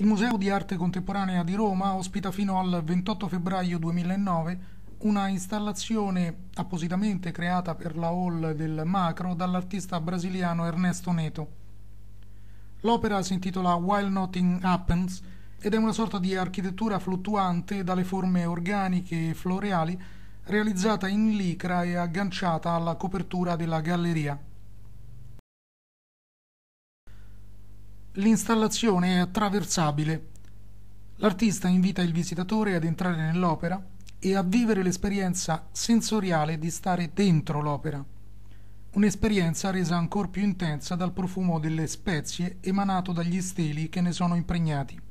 Il Museo di Arte Contemporanea di Roma ospita fino al 28 febbraio 2009 una installazione appositamente creata per la hall del Macro dall'artista brasiliano Ernesto Neto. L'opera si intitola While Nothing Happens ed è una sorta di architettura fluttuante dalle forme organiche e floreali realizzata in licra e agganciata alla copertura della galleria. L'installazione è attraversabile. L'artista invita il visitatore ad entrare nell'opera e a vivere l'esperienza sensoriale di stare dentro l'opera. Un'esperienza resa ancora più intensa dal profumo delle spezie emanato dagli steli che ne sono impregnati.